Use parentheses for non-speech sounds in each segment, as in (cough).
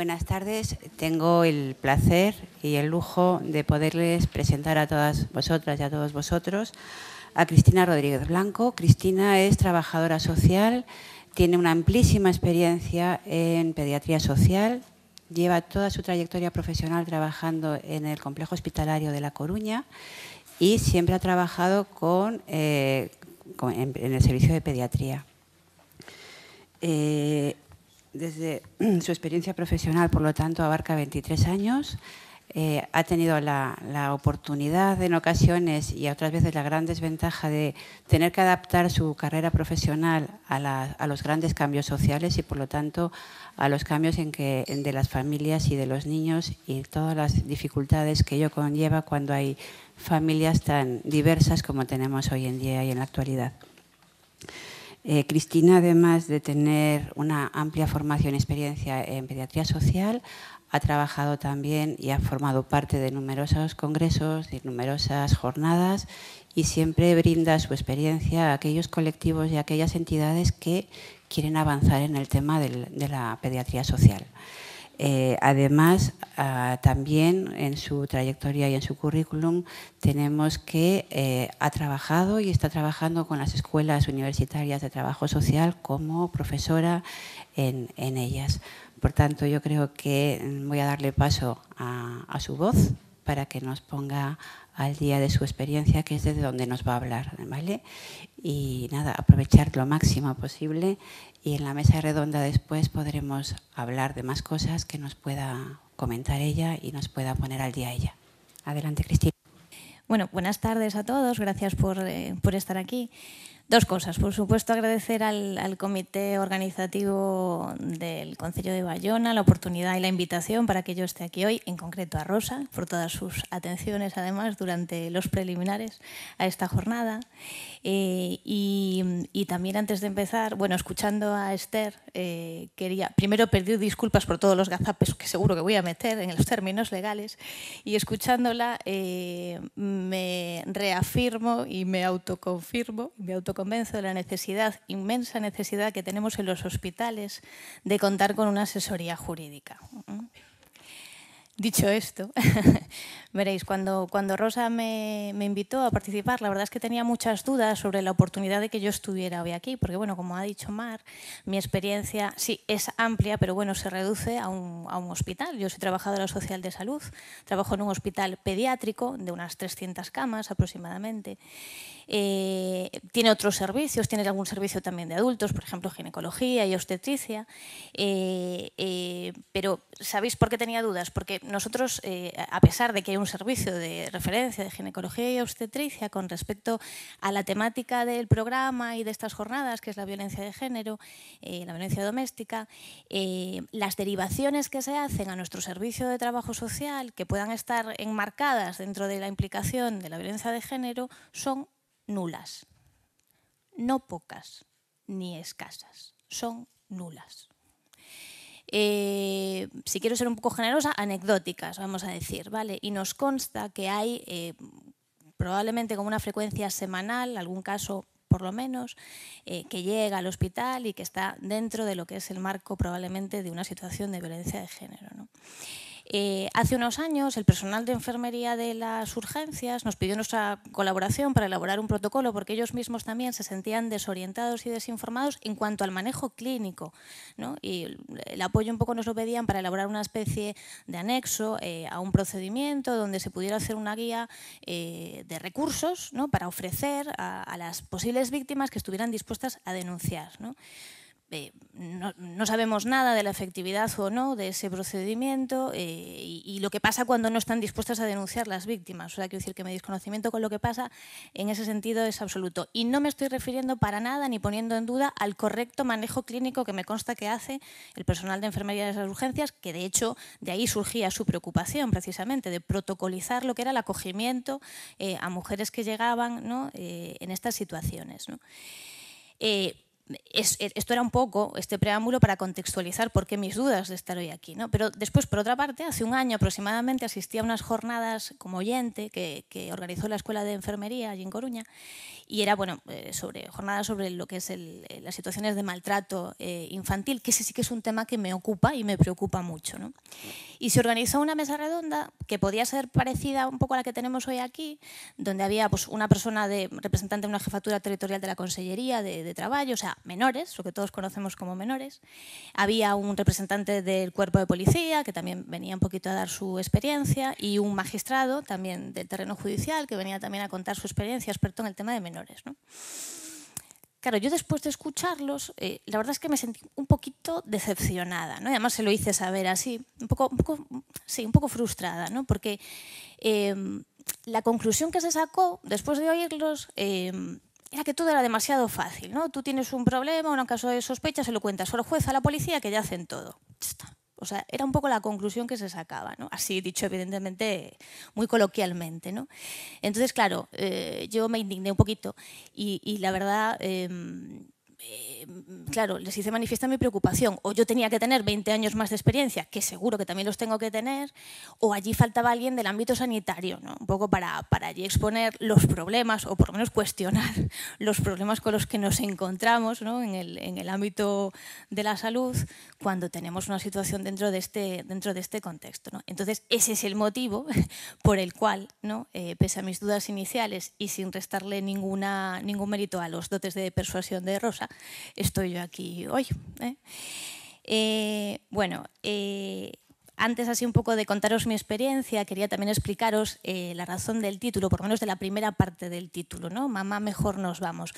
Buenas tardes. Tengo el placer y el lujo de poderles presentar a todas vosotras y a todos vosotros a Cristina Rodríguez Blanco. Cristina es trabajadora social, tiene una amplísima experiencia en pediatría social, lleva toda su trayectoria profesional trabajando en el complejo hospitalario de La Coruña y siempre ha trabajado con, eh, en, el servicio de pediatría. Eh, desde (clears throat) su experiencia profesional, por lo tanto, abarca 23 años. Eh, ha tenido la, oportunidad en ocasiones y otras veces la gran desventaja de tener que adaptar su carrera profesional a, los grandes cambios sociales y por lo tanto a los cambios en de las familias y de los niños y todas las dificultades que ello conlleva cuando hay familias tan diversas como tenemos hoy en día y en la actualidad. Eh, Cristina, además de tener una amplia formación y experiencia en pediatría social, ha trabajado también y ha formado parte de numerosos congresos y numerosas jornadas y siempre brinda su experiencia a aquellos colectivos y a aquellas entidades que quieren avanzar en el tema de la pediatría social. Eh, además, ah, también en su trayectoria y en su currículum tenemos que eh, ha trabajado y está trabajando con las escuelas universitarias de trabajo social como profesora en, ellas. Por tanto, yo creo que mm, voy a darle paso a, su voz para que nos ponga al día de su experiencia, que es desde donde nos va a hablar, ¿vale? Y nada, aprovechar lo máximo posible y en la mesa redonda después podremos hablar de más cosas que nos pueda comentar ella y nos pueda poner al día ella. Adelante, Cristina. Bueno, buenas tardes a todos, gracias por, eh, por estar aquí. Dos cosas. Por supuesto, agradecer al, comité organizativo del Concilio de Bayona la oportunidad y la invitación para que yo esté aquí hoy, en concreto a Rosa, por todas sus atenciones, además, durante los preliminares a esta jornada. Eh, y, también antes de empezar, bueno, escuchando a Esther, eh, quería primero pedir disculpas por todos los gazapes que seguro que voy a meter en los términos legales. Y escuchándola, eh, me reafirmo y me autoconfirmo, me autoconfirmo convenzo de la necesidad, inmensa necesidad que tenemos en los hospitales de contar con una asesoría jurídica. ¿eh? Dicho esto, (laughs) veréis, cuando, cuando Rosa me, invitó a participar, la verdad es que tenía muchas dudas sobre la oportunidad de que yo estuviera hoy aquí, porque bueno, como ha dicho Mar, mi experiencia sí es amplia, pero bueno, se reduce a un, a un hospital. Yo soy trabajadora social de salud, trabajo en un hospital pediátrico de unas 300 camas aproximadamente. Eh, tiene otros servicios, tiene algún servicio también de adultos, por ejemplo, ginecología y obstetricia. Eh, eh, pero, ¿sabéis por qué tenía dudas? Porque nosotros, eh, a pesar de que hay un servicio de referencia de ginecología y obstetricia con respecto a la temática del programa y de estas jornadas, que es la violencia de género, eh, la violencia doméstica, eh, las derivaciones que se hacen a nuestro servicio de trabajo social, que puedan estar enmarcadas dentro de la implicación de la violencia de género, son nulas. No pocas ni escasas, son nulas. Eh, si quiero ser un poco generosa, anecdóticas, vamos a decir, ¿vale? Y nos consta que hay eh, probablemente como una frecuencia semanal, algún caso por lo menos, eh, que llega al hospital y que está dentro de lo que es el marco probablemente de una situación de violencia de género. ¿no? Eh, hace unos años, el personal de enfermería de las urgencias nos pidió nuestra colaboración para elaborar un protocolo porque ellos mismos también se sentían desorientados y desinformados en cuanto al manejo clínico. Y el apoyo un poco nos lo pedían para elaborar una especie de anexo eh, a un procedimiento donde se pudiera hacer una guía eh, de recursos para ofrecer a, las posibles víctimas que estuvieran dispuestas a denunciar. Eh, no, sabemos nada de la efectividad o no de ese procedimiento eh, y, lo que pasa cuando no están dispuestas a denunciar las víctimas. O sea, quiero decir que mi desconocimiento con lo que pasa en ese sentido es absoluto. Y no me estoy refiriendo para nada ni poniendo en duda al correcto manejo clínico que me consta que hace el personal de enfermería de las urgencias, que de hecho de ahí surgía su preocupación precisamente de protocolizar lo que era el acogimiento eh, a mujeres que llegaban ¿no? en estas situaciones. ¿no? E, esto era un poco este preámbulo para contextualizar por qué mis dudas de estar hoy aquí. ¿no? Pero después, por otra parte, hace un año aproximadamente asistí a unas jornadas como oyente que, organizó la Escuela de Enfermería allí en Coruña y era bueno, eh, sobre, jornadas sobre lo que es eh, las situaciones de maltrato eh, infantil, que ese sí que es un tema que me ocupa y me preocupa mucho. ¿no? Y se organizó una mesa redonda que podía ser parecida un poco a la que tenemos hoy aquí, donde había pues, una persona de representante de una jefatura territorial de la Consellería de, de Trabajo, o sea, menores, lo que todos conocemos como menores. Había un representante del cuerpo de policía que también venía un poquito a dar su experiencia y un magistrado también del terreno judicial que venía también a contar su experiencia, experto en el tema de menores. ¿no? Claro, yo después de escucharlos, eh, la verdad es que me sentí un poquito decepcionada, ¿no? además se lo hice saber así, un poco, un un poco frustrada, ¿no? Porque em, la conclusión que se sacó después de oírlos em, era que todo era demasiado fácil, ¿no? Tú tienes un problema, un caso de sospecha, se lo cuentas al juez, a la policía, que ya hacen todo. O sea, era un poco la conclusión que se sacaba, ¿no? Así dicho, evidentemente, muy coloquialmente, ¿no? Entonces, claro, eh, yo me indigné un poquito y, la verdad... Em, eh, claro, les hice manifiesta mi preocupación. O yo tenía que tener 20 años más de experiencia, que seguro que también los tengo que tener, o allí faltaba alguien del ámbito sanitario, ¿no? un poco para, para allí exponer los problemas, o por lo menos cuestionar (laughs) los problemas con los que nos encontramos ¿no? en, el, ámbito de la salud cuando tenemos una situación dentro de este, dentro de este contexto. Entonces, ese es el motivo (laughs) por el cual, ¿no? Eh, pese a mis dudas iniciales y sin restarle ningún mérito a los dotes de persuasión de Rosa, estoy yo aquí hoy. ¿eh? Eh, bueno, eh, antes así un poco de contaros mi experiencia, quería también explicaros la razón del título, por lo menos de la primera parte del título, ¿no? Mamá, mejor nos vamos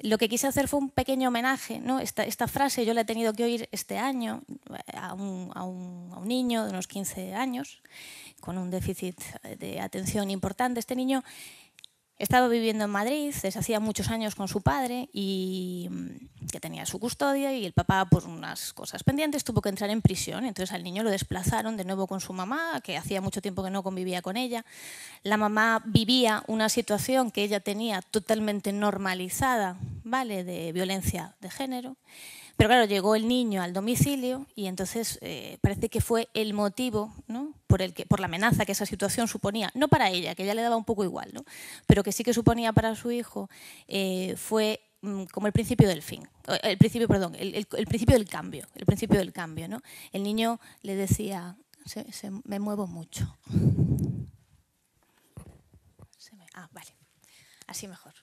lo que quise hacer fue un pequeño homenaje. ¿no? Esta, frase yo la he tenido que oír este año a un, niño de unos 15 años con un déficit de atención importante. Este niño estaba viviendo en Madrid desde hacía muchos años con su padre y mm, que tenía su custodia y el papá por pues, unas cosas pendientes tuvo que entrar en prisión. Entonces al niño lo desplazaron de nuevo con su mamá, que hacía mucho tiempo que no convivía con ella. La mamá vivía una situación que ella tenía totalmente normalizada, ¿vale? De violencia de género. Pero claro, llegó el niño al domicilio y entonces eh, parece que fue el motivo por, el que, por la amenaza que esa situación suponía, no para ella, que ya le daba un poco igual, ¿no? pero que sí que suponía para su hijo, eh, fue mm, como el principio del fin, eh, el principio, perdón, el, principio del cambio, el principio del cambio, ¿no? El niño le decía, se, me muevo mucho. ah, vale, así mejor.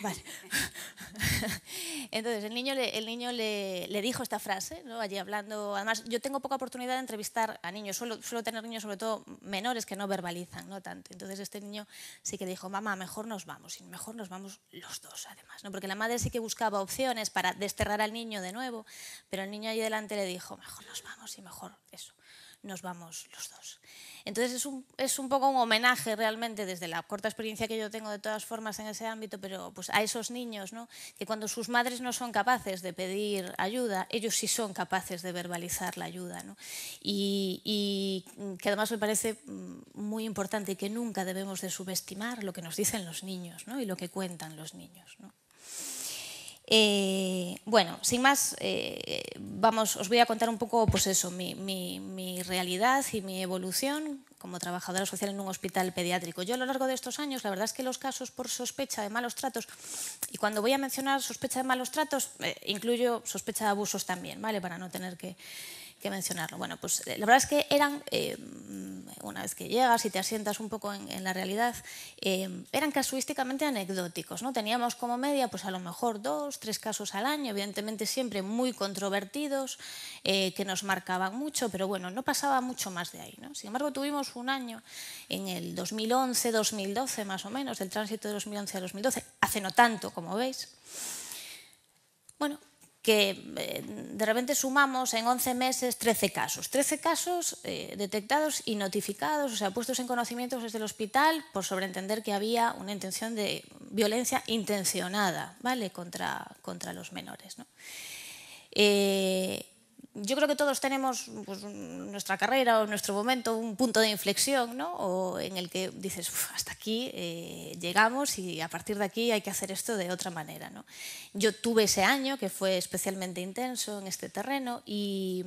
Vale. (laughs) Entonces, el niño, le, el niño le, dijo esta frase, ¿no? allí hablando. Además, yo tengo poca oportunidad de entrevistar a niños, suelo, suelo tener niños, sobre todo menores, que no verbalizan no tanto. Entonces, este niño sí que dijo, mamá, mejor nos vamos, y mejor nos vamos los dos, además. ¿no? Porque la madre sí que buscaba opciones para desterrar al niño de nuevo, pero el niño allí delante le dijo, mejor nos vamos y mejor eso nos vamos los dos. Entonces es un, poco un homenaje realmente desde la corta experiencia que yo tengo de todas formas en ese ámbito, pero pues, a esos niños, ¿no? que cuando sus madres no son capaces de pedir ayuda, ellos sí son capaces de verbalizar la ayuda. Y, que además me parece mm, muy importante que nunca debemos de subestimar lo que nos dicen los niños y lo que cuentan los niños. Eh, bueno, sin más, eh, vamos, os voy a contar un poco, pues eso, mi, realidad y mi evolución como trabajadora social en un hospital pediátrico. Yo a lo largo de estos años, la verdad es que los casos por sospecha de malos tratos, y cuando voy a mencionar sospecha de malos tratos, eh, incluyo sospecha de abusos también, ¿vale? Para no tener que, que, mencionarlo. Bueno, pues la verdad es que eran una vez que llegas y te asientas un poco en, la realidad, em, eran casuísticamente anecdóticos. ¿no? Teníamos como media, pues a lo mejor dos, tres casos al año, evidentemente siempre muy controvertidos, eh, que nos marcaban mucho, pero bueno, no pasaba mucho más de ahí. Sin embargo, tuvimos un año, en el 2011, 2012 más o menos, del tránsito de 2011 a 2012, hace no tanto, como veis. Bueno, que eh, de repente sumamos en 11 meses 13 casos. 13 casos eh, detectados y notificados, o sea, puestos en conocimiento desde el hospital por sobreentender que había una intención de violencia intencionada ¿vale? contra, contra los menores. Eh, yo creo que todos tenemos pues, nuestra carrera o nuestro momento, un punto de inflexión, ¿no? O en el que dices, hasta aquí eh, llegamos y a partir de aquí hay que hacer esto de otra manera, ¿no? Yo tuve ese año que fue especialmente intenso en este terreno y,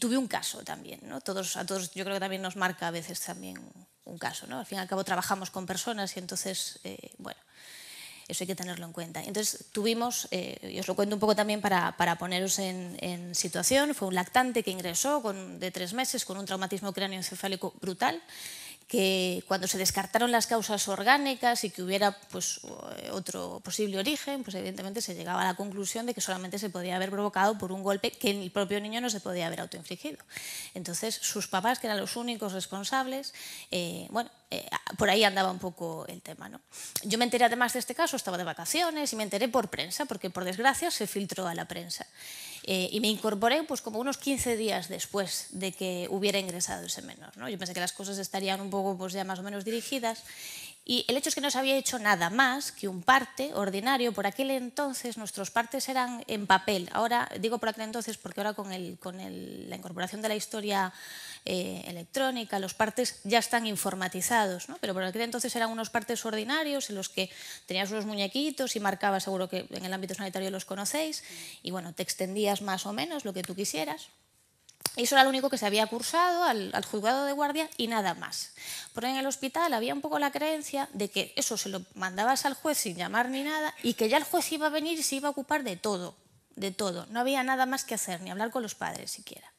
tuve un caso también, ¿no? Todos, a todos yo creo que también nos marca a veces también un caso, ¿no? Al fin y al cabo trabajamos con personas y entonces, eh, bueno, eso hay que tenerlo en cuenta. Entonces tuvimos, eh, y os lo cuento un poco también para, poneros en, situación, fue un lactante que ingresó con, de tres meses con un traumatismo cráneoencefálico brutal que cuando se descartaron las causas orgánicas y que hubiera pues, eh, otro posible origen, pues evidentemente se llegaba a la conclusión de que solamente se podía haber provocado por un golpe que el propio niño no se podía haber autoinfligido. Entonces, sus papás, que eran los únicos responsables, eh, bueno, eh, por ahí andaba un poco el tema. ¿no? Yo me enteré además de este caso, estaba de vacaciones y me enteré por prensa, porque por desgracia se filtró a la prensa. Eh, y me incorporé pues como unos 15 días después de que hubiera ingresado ese menor. ¿no? Yo pensé que las cosas estarían un poco pues, ya más o menos dirigidas y el hecho es que no se había hecho nada más que un parte ordinario. Por aquel entonces nuestros partes eran en papel. Ahora digo por aquel entonces porque ahora con, el, con la incorporación de la historia eh, electrónica los partes ya están informatizados. ¿no? Pero por aquel entonces eran unos partes ordinarios en los que tenías unos muñequitos y marcabas, seguro que en el ámbito sanitario los conocéis, y bueno, te extendías más o menos lo que tú quisieras. Eso era lo único que se había cursado al, al, juzgado de guardia y nada más. Pero en el hospital había un poco la creencia de que eso se lo mandabas al juez sin llamar ni nada y que ya el juez iba a venir y se iba a ocupar de todo, de todo. No había nada más que hacer, ni hablar con los padres siquiera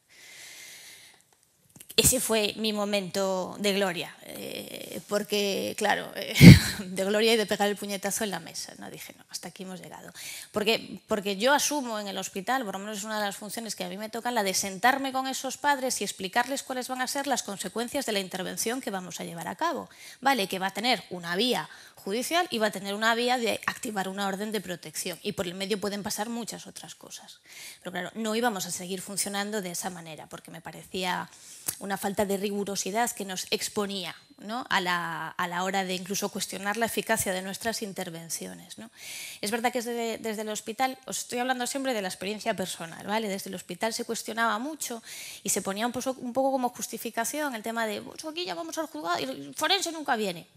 ese fue mi momento de gloria, eh, porque, claro, eh, (laughs) de gloria y de pegar el puñetazo en la mesa, ¿no? Dije, no, hasta aquí hemos llegado. Porque, porque yo asumo en el hospital, por lo menos es una de las funciones que a mí me toca, la de sentarme con esos padres y explicarles cuáles van a ser las consecuencias de la intervención que vamos a llevar a cabo. Vale, que va a tener una vía judicial y va a tener una vía de activar una orden de protección y por el medio pueden pasar muchas otras cosas. Pero claro, no íbamos a seguir funcionando de esa manera porque me parecía una falta de rigurosidad que nos exponía A, la, a, la, hora de incluso cuestionar la eficacia de nuestras intervenciones. Es verdad que desde, desde, el hospital, os estoy hablando siempre de la experiencia personal, ¿vale? desde el hospital se cuestionaba mucho y se ponía un un poco como justificación el tema de, aquí ya vamos al juzgado y el forense nunca viene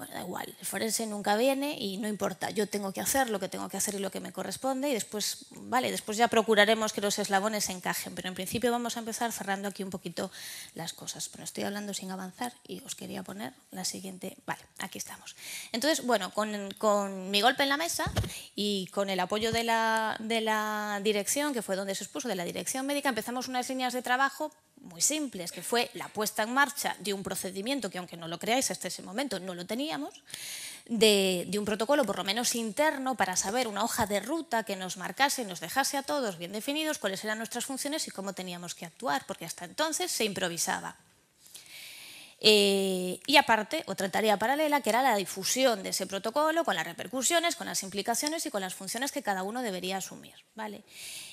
bueno, da igual, el forense nunca viene y no importa, yo tengo que hacer lo que tengo que hacer y lo que me corresponde y después, vale, después ya procuraremos que los eslabones se encajen, pero en principio vamos a empezar cerrando aquí un poquito las cosas, pero estoy hablando sin avanzar y os quería poner la siguiente, vale, aquí estamos. Entonces, bueno, con, mi golpe en la mesa y con el apoyo de la dirección, que fue donde se expuso, de la dirección médica, empezamos unas líneas de trabajo muy simples, que fue la puesta en marcha de un procedimiento que, aunque no lo creáis, hasta ese momento no lo teníamos, de, un protocolo por lo menos interno para saber una hoja de ruta que nos marcase, y nos dejase a todos bien definidos cuáles eran nuestras funciones y cómo teníamos que actuar, porque hasta entonces se improvisaba. Eh, y aparte, otra tarea paralela que era la difusión de ese protocolo con las repercusiones, con las implicaciones y con las funciones que cada uno debería asumir. ¿vale?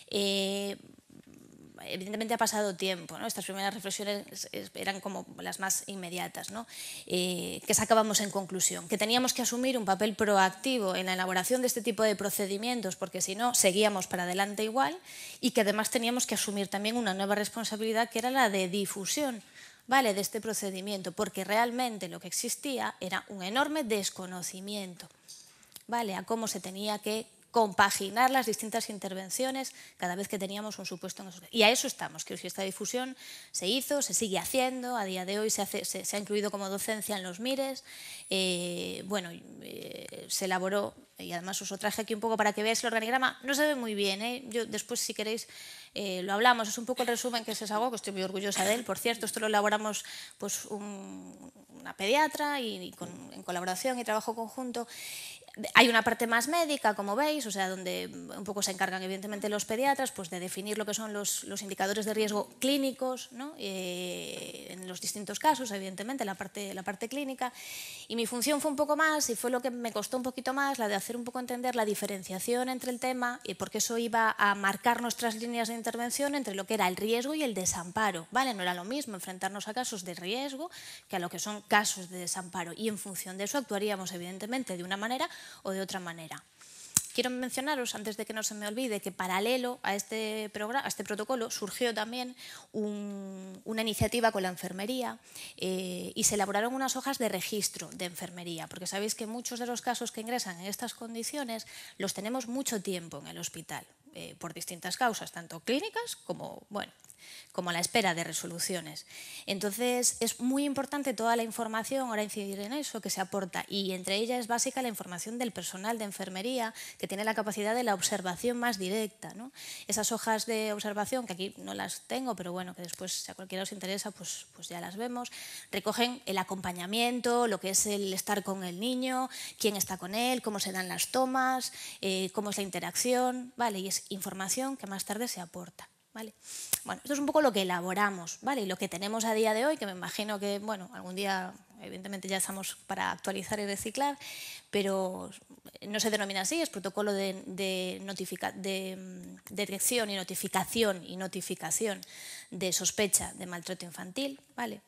Eh, evidentemente ha pasado tiempo, estas primeras reflexiones eran como las más inmediatas, eh, que sacábamos en conclusión, que teníamos que asumir un papel proactivo en la elaboración de este tipo de procedimientos, porque si no, seguíamos para adelante igual, y que además teníamos que asumir también una nueva responsabilidad que era la de difusión. ¿Vale? de este procedimiento, porque realmente lo que existía era un enorme desconocimiento ¿vale? a cómo se tenía que compaginar las distintas intervenciones cada vez que teníamos un supuesto. y a eso estamos, que esta difusión se hizo, se sigue haciendo, a día de hoy se, ha incluido como docencia en los MIRES, eh, bueno, eh, se elaboró, y además os lo traje aquí un poco para que veáis el organigrama, no se ve muy bien, ¿eh? Yo después si queréis lo hablamos, es un poco el resumen que se algo que estoy muy orgullosa de él, por cierto, esto lo elaboramos pues una pediatra y, con, en colaboración y trabajo conjunto. Hay una parte más médica, como veis, o sea, donde un poco se encargan evidentemente los pediatras pues, de definir lo que son los, indicadores de riesgo clínicos, ¿no? Eh, en los distintos casos, evidentemente, la parte, la parte clínica. Y mi función fue un poco más, y fue lo que me costó un poquito más, la de hacer un poco entender la diferenciación entre el tema, y porque eso iba a marcar nuestras líneas de intervención entre lo que era el riesgo y el desamparo. No era lo mismo enfrentarnos a casos de riesgo que a lo que son casos de desamparo. Y en función de eso actuaríamos, evidentemente, de una manera o de otra manera. Quiero mencionaros, antes de que no se me olvide, que paralelo a este, programa, a este protocolo surgió también una iniciativa con la enfermería eh, y se elaboraron unas hojas de registro de enfermería, porque sabéis que muchos de los casos que ingresan en estas condiciones los tenemos mucho tiempo en el hospital. Eh, por distintas causas, tanto clínicas como, bueno, como la espera de resoluciones. Entonces, es muy importante toda la información, ahora incidir en eso, que se aporta. Y entre ellas es básica la información del personal de enfermería, que tiene la capacidad de la observación más directa. ¿no? Esas hojas de observación, que aquí no las tengo, pero bueno, que después si a cualquiera os interesa, pues, pues ya las vemos, recogen el acompañamiento, lo que es el estar con el niño, quién está con él, cómo se dan las tomas, eh, cómo es la interacción, ¿vale? Y es información que más tarde se aporta, ¿vale? esto es un poco lo que elaboramos, ¿vale? Y lo que tenemos a día de hoy, que me imagino que, bueno, algún día, evidentemente ya estamos para actualizar y reciclar, pero no se denomina así, es protocolo de, de mm, detección y notificación y notificación de sospecha de maltrato infantil, ¿vale?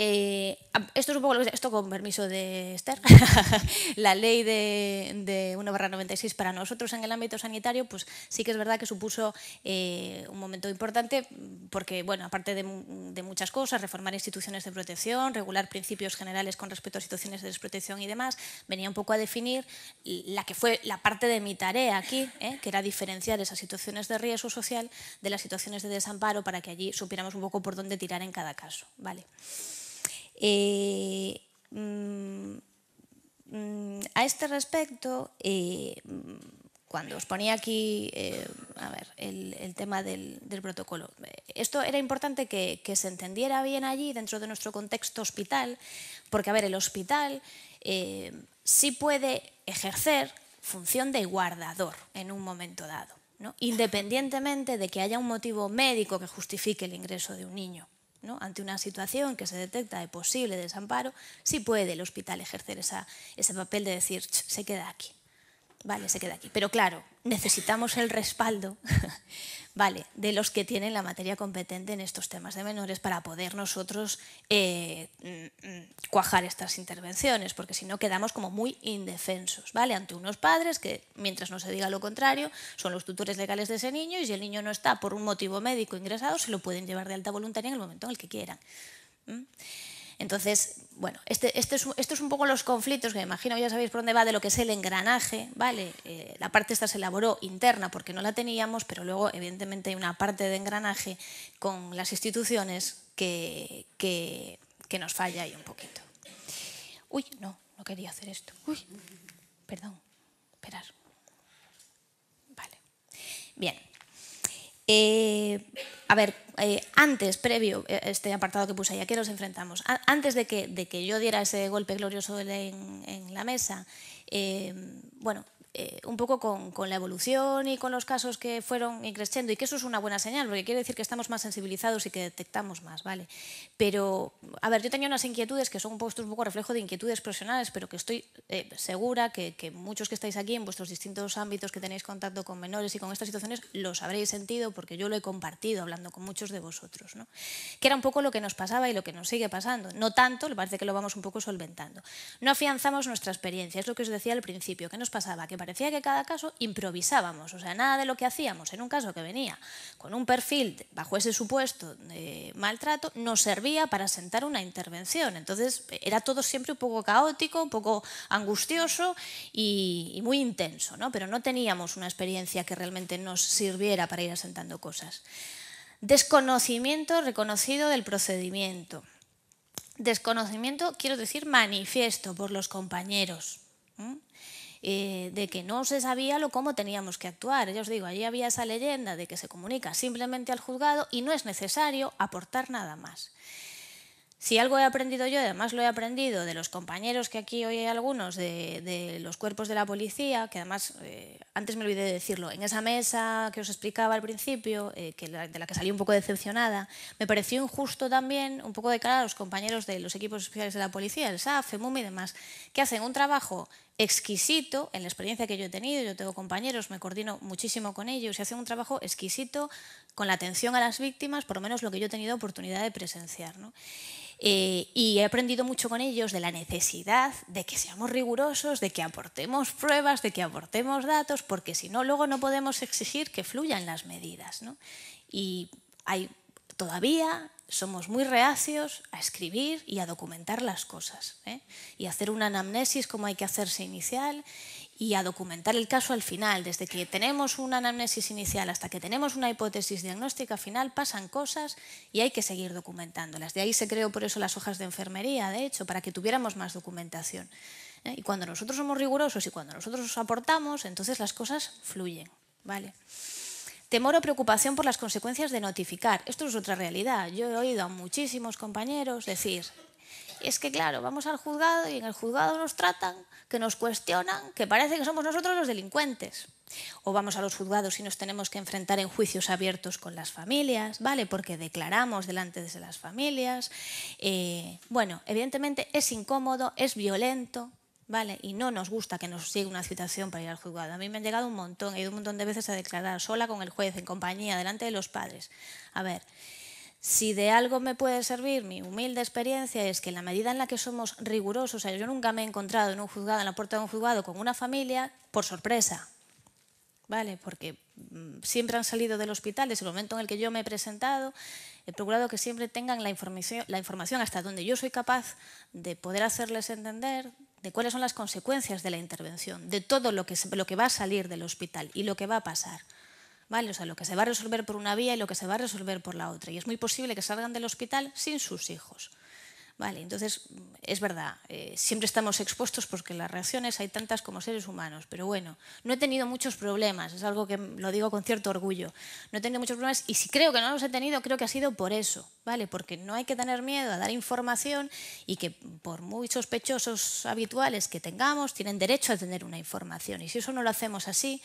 Eh, esto es un poco esto con permiso de Esther, (laughs) la ley de, de 1-96 para nosotros en el ámbito sanitario, pues sí que es verdad que supuso eh, un momento importante porque, bueno, aparte de, muchas cosas, reformar instituciones de protección, regular principios generales con respecto a situaciones de desprotección y demás, venía un poco a definir la que fue la parte de mi tarea aquí, ¿eh? que era diferenciar esas situaciones de riesgo social de las situaciones de desamparo para que allí supiéramos un poco por dónde tirar en cada caso. Vale. Eh, mm, mm, a este respecto, eh, mm, cuando os ponía aquí eh, a ver, el, tema del, protocolo, esto era importante que, se entendiera bien allí dentro de nuestro contexto hospital, porque a ver, el hospital sí puede ejercer función de guardador en un momento dado. ¿no? independientemente de que haya un motivo médico que justifique el ingreso de un niño ante una situación que se detecta de posible desamparo, sí puede el hospital ejercer esa, ese papel de decir, se queda aquí. Vale, se queda aquí. Pero claro, necesitamos el respaldo (laughs) vale, de los que tienen la materia competente en estos temas de menores para poder nosotros eh, mm, cuajar estas intervenciones, porque si no quedamos como muy indefensos ¿vale? ante unos padres que, mientras no se diga lo contrario, son los tutores legales de ese niño y si el niño no está por un motivo médico ingresado, se lo pueden llevar de alta voluntaria en el momento en el que quieran. Entonces, bueno, este, este esto es un poco los conflictos que me imagino, ya sabéis por dónde va, de lo que es el engranaje, ¿vale? Eh, la parte esta se elaboró interna porque no la teníamos, pero luego evidentemente hay una parte de engranaje con las instituciones que, nos falla ahí un poquito. Uy, no, no quería hacer esto. Uy, perdón, esperar. Vale. Bien. Eh, a ver, eh, antes, previo, eh, este apartado que puse ahí, ¿a qué nos enfrentamos? antes de que, de que, yo diera ese golpe glorioso en, la mesa, bueno, eh, un poco con, la evolución y con los casos que fueron creciendo y que eso es una buena señal, porque quiere decir que estamos más sensibilizados y que detectamos más, ¿vale? Pero, a ver, yo tenía unas inquietudes que son un poco, un poco reflejo de inquietudes profesionales, pero que estoy eh, segura que, muchos que estáis aquí en vuestros distintos ámbitos que tenéis contacto con menores y con estas situaciones los habréis sentido porque yo lo he compartido hablando con muchos de vosotros, ¿no? Que era un poco lo que nos pasaba y lo que nos sigue pasando. No tanto, parece que lo vamos un poco solventando. No afianzamos nuestra experiencia, es lo que os decía al principio. ¿Qué nos pasaba? Que parecía que cada caso improvisábamos, o sea, nada de lo que hacíamos en un caso que venía con un perfil bajo ese supuesto de maltrato nos servía para sentar una intervención. Entonces era todo siempre un poco caótico, un poco angustioso y, muy intenso, ¿no? pero no teníamos una experiencia que realmente nos sirviera para ir asentando cosas. Desconocimiento reconocido del procedimiento. Desconocimiento, quiero decir, manifiesto por los compañeros. Eh, de que no se sabía lo cómo teníamos que actuar. Yo os digo, allí había esa leyenda de que se comunica simplemente al juzgado y no es necesario aportar nada más. Si algo he aprendido yo, además lo he aprendido de los compañeros que aquí hoy hay algunos, de, los cuerpos de la policía, que además, eh, antes me olvidé de decirlo, en esa mesa que os explicaba al principio, eh, que de la que salí un poco decepcionada, me pareció injusto también, un poco de cara a los compañeros de los equipos especiales de la policía, el SAF, MUM y demás, que hacen un trabajo exquisito en la experiencia que yo he tenido. Yo tengo compañeros, me coordino muchísimo con ellos y hacen un trabajo exquisito con la atención a las víctimas, por lo menos lo que yo he tenido oportunidad de presenciar. Eh, y he aprendido mucho con ellos de la necesidad de que seamos rigurosos, de que aportemos pruebas, de que aportemos datos, porque si no, luego no podemos exigir que fluyan las medidas. ¿no? Y hay todavía somos muy reacios a escribir y a documentar las cosas. ¿eh? Y hacer una anamnesis como hay que hacerse inicial y a documentar el caso al final. Desde que tenemos una anamnesis inicial hasta que tenemos una hipótesis diagnóstica final pasan cosas y hay que seguir documentándolas. De ahí se creó por eso las hojas de enfermería, de hecho, para que tuviéramos más documentación. ¿eh? Y cuando nosotros somos rigurosos y cuando nosotros aportamos, entonces las cosas fluyen. ¿vale? Temor o preocupación por las consecuencias de notificar. Esto es otra realidad. Yo he oído a muchísimos compañeros decir, es que claro, vamos al juzgado y en el juzgado nos tratan, que nos cuestionan, que parece que somos nosotros los delincuentes. O vamos a los juzgados y nos tenemos que enfrentar en juicios abiertos con las familias, ¿vale? Porque declaramos delante de las familias. Eh, bueno, evidentemente es incómodo, es violento, ¿vale? Y no nos gusta que nos siga una citación para ir al juzgado. A mí me han llegado un montón, he ido un montón de veces a declarar sola con el juez, en compañía, delante de los padres. A ver, si de algo me puede servir mi humilde experiencia es que en la medida en la que somos rigurosos, o sea, yo nunca me he encontrado en un juzgado, en la puerta de un juzgado, con una familia por sorpresa, ¿vale? Porque mm, siempre han salido del hospital, desde el momento en el que yo me he presentado, he procurado que siempre tengan la información, la información hasta donde yo soy capaz de poder hacerles entender, de cuáles son las consecuencias de la intervención, de todo lo que, lo que va a salir del hospital y lo que va a pasar. ¿Vale? O sea, lo que se va a resolver por una vía y lo que se va a resolver por la otra. Y es muy posible que salgan del hospital sin sus hijos. Vale, entonces es verdad, eh, siempre estamos expuestos porque las reacciones hay tantas como seres humanos, pero bueno, no he tenido muchos problemas, es algo que lo digo con cierto orgullo, no he tenido muchos problemas y si creo que no los he tenido, creo que ha sido por eso, ¿vale? Porque no hay que tener miedo a dar información y que por muy sospechosos habituales que tengamos, tienen derecho a tener una información y si eso no lo hacemos así,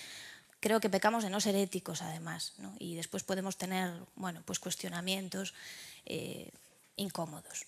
creo que pecamos de no ser éticos además, ¿no? Y después podemos tener, bueno, pues cuestionamientos eh, incómodos.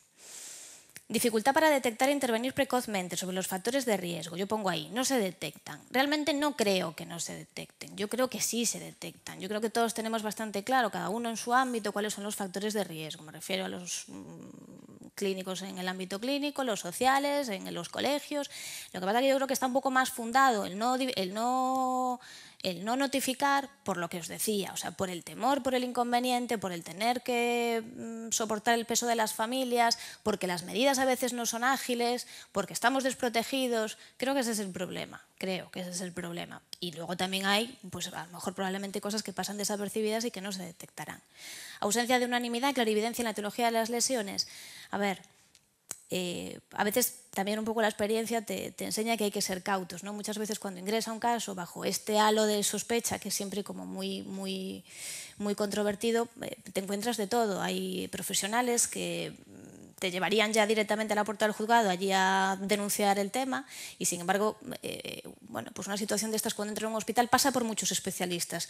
Dificultad para detectar e intervenir precozmente sobre los factores de riesgo. Yo pongo ahí, no se detectan. Realmente no creo que no se detecten. Yo creo que sí se detectan. Yo creo que todos tenemos bastante claro, cada uno en su ámbito, cuáles son los factores de riesgo. Me refiero a los mm, clínicos en el ámbito clínico, los sociales, en los colegios. Lo que pasa es que yo creo que está un poco más fundado el no, el no el no notificar por lo que os decía, o sea, por el temor, por el inconveniente, por el tener que mm, soportar el peso de las familias, porque las medidas a veces no son ágiles, porque estamos desprotegidos, creo que ese es el problema, creo que ese es el problema. Y luego también hay, pues a lo mejor probablemente cosas que pasan desapercibidas y que no se detectarán. Ausencia de unanimidad, clarividencia en la teología de las lesiones. A ver, eh, a veces también un poco la experiencia te, enseña que hay que ser cautos. ¿no? Muchas veces cuando ingresa un caso bajo este halo de sospecha, que es siempre como muy, muy, muy controvertido, eh, te encuentras de todo. Hay profesionales que mm, te llevarían ya directamente a la puerta del juzgado allí a denunciar el tema y sin embargo eh, bueno pues una situación de estas cuando entra en un hospital pasa por muchos especialistas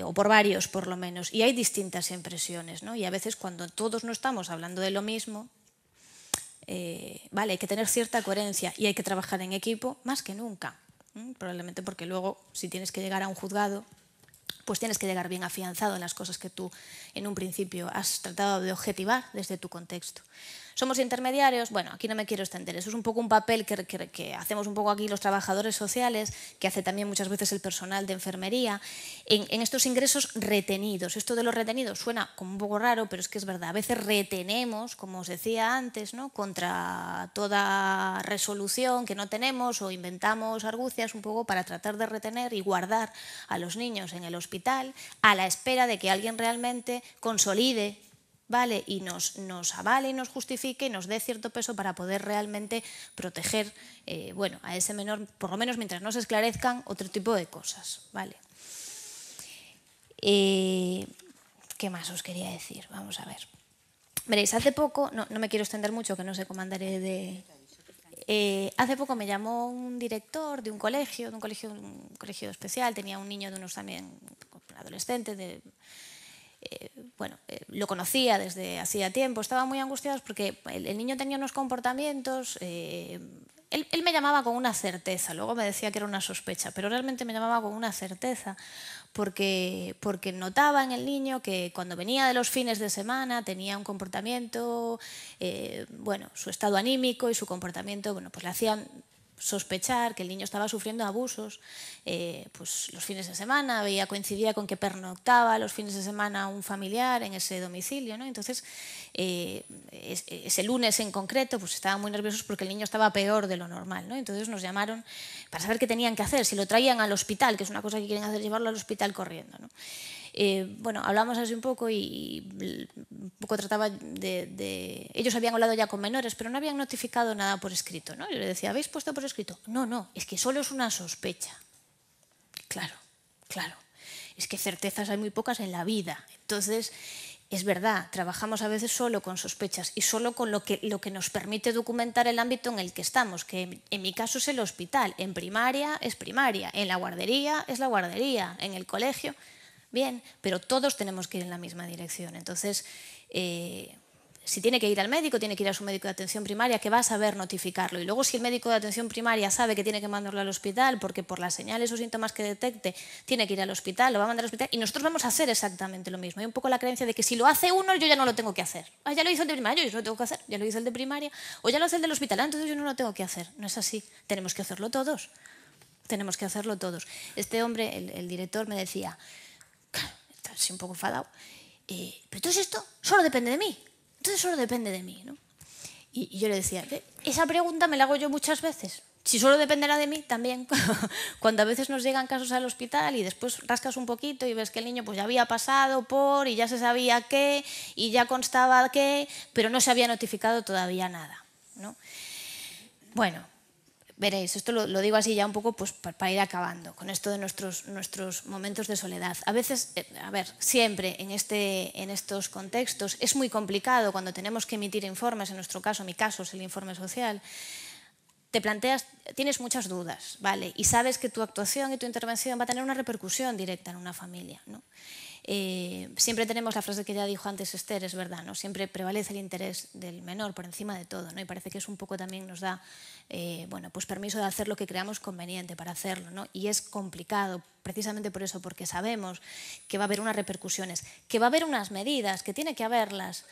o por varios por lo menos y hay distintas impresiones y a veces cuando todos no estamos hablando de lo mismo eh, vale, hay que tener cierta coherencia y hay que trabajar en equipo más que nunca. Probablemente porque luego, si tienes que llegar a un juzgado, pues tienes que llegar bien afianzado en las cosas que tú en un principio has tratado de objetivar desde tu contexto. Somos intermediarios, bueno, aquí no me quiero extender, eso es un poco un papel que, hacemos un poco aquí los trabajadores sociales, que hace también muchas veces el personal de enfermería, en, estos ingresos retenidos. Esto de los retenidos suena como un poco raro, pero es que es verdad, a veces retenemos, como os decía antes, ¿no? contra toda resolución que no tenemos o inventamos argucias un poco para tratar de retener y guardar a los niños en el hospital a la espera de que alguien realmente consolide vale y nos, nos avale y nos justifique y nos dé cierto peso para poder realmente proteger eh, bueno, a ese menor, por lo menos mientras no se esclarezcan otro tipo de cosas. ¿vale? Eh, ¿Qué más os quería decir? Vamos a ver. Veréis, hace poco, no, me quiero extender mucho, que no sé cómo andaré de... Eh, hace poco me llamó un director de un colegio, de un colegio, un colegio especial, tenía un niño de unos también, un adolescente, de eh, bueno, eh, lo conocía desde hacía tiempo, estaba muy angustiado porque el, niño tenía unos comportamientos... Eh, él, me llamaba con una certeza, luego me decía que era una sospecha, pero realmente me llamaba con una certeza porque, porque notaba en el niño que cuando venía de los fines de semana tenía un comportamiento, bueno, su estado anímico y su comportamiento, bueno, pues le hacían sospechar que el niño estaba sufriendo abusos, eh, pues los fines de semana veía coincidía con que pernoctaba los fines de semana un familiar en ese domicilio, Entonces eh, ese lunes en concreto, pues estaban muy nerviosos porque el niño estaba peor de lo normal, ¿no? Entonces nos llamaron para saber qué tenían que hacer, si lo traían al hospital, que es una cosa que quieren hacer, llevarlo al hospital corriendo, ¿no? Eh, bueno, hablamos así un poco y, un poco trataba de, Ellos habían hablado ya con menores, pero no habían notificado nada por escrito, ¿no? Yo le decía, ¿habéis puesto por escrito? No, no, es que solo es una sospecha. Claro, claro. Es que certezas hay muy pocas en la vida. Entonces, es verdad, trabajamos a veces solo con sospechas y solo con lo que, lo que nos permite documentar el ámbito en el que estamos, que en, mi caso es el hospital, en primaria es primaria, en la guardería es la guardería, en el colegio bien, pero todos tenemos que ir en la misma dirección. Entonces, eh, si tiene que ir al médico, tiene que ir a su médico de atención primaria, que va a saber notificarlo. Y luego, si el médico de atención primaria sabe que tiene que mandarlo al hospital, porque por las señales o síntomas que detecte, tiene que ir al hospital, lo va a mandar al hospital, y nosotros vamos a hacer exactamente lo mismo. Hay un poco la creencia de que si lo hace uno, yo ya no lo tengo que hacer. Ah, ya lo hizo el de primaria, yo no lo tengo que hacer. Ya lo hizo el de primaria, o ya lo hace el del hospital, ah, entonces yo no lo tengo que hacer. No es así. Tenemos que hacerlo todos. Tenemos que hacerlo todos. Este hombre, el director, me decía, si un poco enfadado. Eh, pero ¿todo esto solo depende de mí. Entonces solo depende de mí, ¿no? Y, yo le decía, esa pregunta me la hago yo muchas veces. Si solo dependerá de mí, también. (laughs) Cuando a veces nos llegan casos al hospital y después rascas un poquito y ves que el niño pues ya había pasado por y ya se sabía qué y ya constaba qué, pero no se había notificado todavía nada, ¿no? Bueno, Veréis, esto lo, digo así ya un poco pues, para, ir acabando con esto de nuestros, nuestros momentos de soledad. A veces, eh, a ver, siempre en, este, en estos contextos es muy complicado cuando tenemos que emitir informes, en nuestro caso, mi caso es el informe social, te planteas, tienes muchas dudas, ¿vale? Y sabes que tu actuación y tu intervención va a tener una repercusión directa en una familia, ¿no? Eh, siempre tenemos la frase que ya dijo antes Esther, es verdad, ¿no? siempre prevalece el interés del menor por encima de todo ¿no? y parece que es un poco también nos da eh, bueno, pues permiso de hacer lo que creamos conveniente para hacerlo ¿no? y es complicado precisamente por eso, porque sabemos que va a haber unas repercusiones, que va a haber unas medidas, que tiene que haberlas,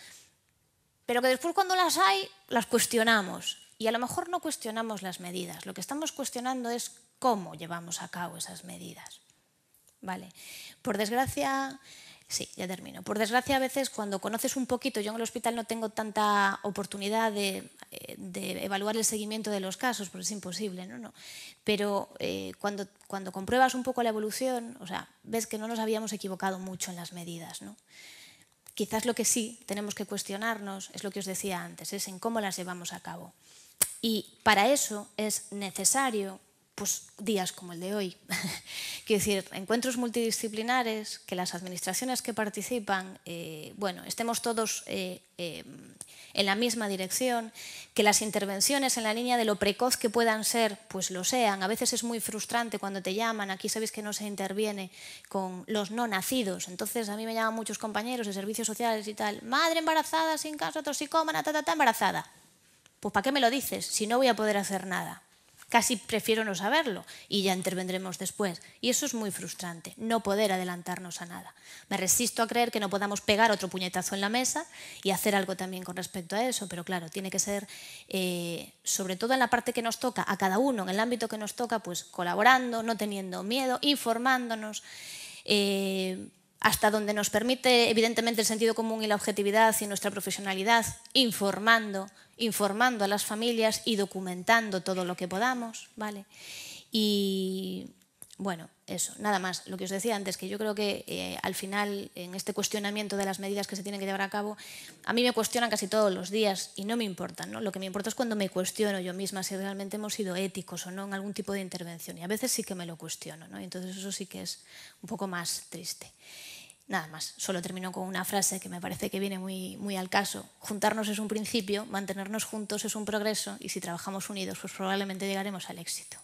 pero que después cuando las hay las cuestionamos y a lo mejor no cuestionamos las medidas, lo que estamos cuestionando es cómo llevamos a cabo esas medidas. Vale. Por desgracia, sí, ya termino. Por desgracia, a veces cuando conoces un poquito, yo en el hospital no tengo tanta oportunidad de, eh, evaluar el seguimiento de los casos, porque es imposible, ¿no? no. Pero eh, cuando, cuando compruebas un poco la evolución, o sea, ves que no nos habíamos equivocado mucho en las medidas, ¿no? Quizás lo que sí tenemos que cuestionarnos es lo que os decía antes, es en cómo las llevamos a cabo. Y para eso es necesario pues, días como el de hoy. (laughs) Quiero decir, encuentros multidisciplinares, que las administraciones que participan, eh, bueno, estemos todos eh, em, en la misma dirección, que las intervenciones en la línea de lo precoz que puedan ser, pues lo sean. A veces es muy frustrante cuando te llaman, aquí sabéis que no se interviene con los no nacidos, entonces a mí me llaman muchos compañeros de servicios sociales y tal, madre embarazada, sin casa toxicómana, ta, embarazada. Pues ¿para qué me lo dices si no voy a poder hacer nada? Casi prefiero no saberlo y ya intervendremos después. Y eso es muy frustrante, no poder adelantarnos a nada. Me resisto a creer que no podamos pegar otro puñetazo en la mesa y hacer algo también con respecto a eso, pero claro, tiene que ser, eh, sobre todo en la parte que nos toca, a cada uno, en el ámbito que nos toca, pues colaborando, no teniendo miedo, informándonos. Eh, hasta donde nos permite, evidentemente, el sentido común y la objetividad y nuestra profesionalidad, informando, informando a las familias y documentando todo lo que podamos, ¿vale? Y bueno, eso, nada más. Lo que os decía antes, que yo creo que eh, al final, en este cuestionamiento de las medidas que se tienen que llevar a cabo, a mí me cuestionan casi todos los días y no me importan. ¿no? Lo que me importa es cuando me cuestiono yo misma si realmente hemos sido éticos o no en algún tipo de intervención. Y a veces sí que me lo cuestiono. ¿no? Entonces eso sí que es un poco más triste nada más, solo termino con una frase que me parece que viene muy, muy al caso. Juntarnos es un principio, mantenernos juntos es un progreso y si trabajamos unidos pues probablemente llegaremos al éxito.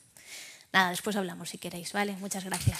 Nada, después hablamos si queréis, ¿vale? Muchas gracias.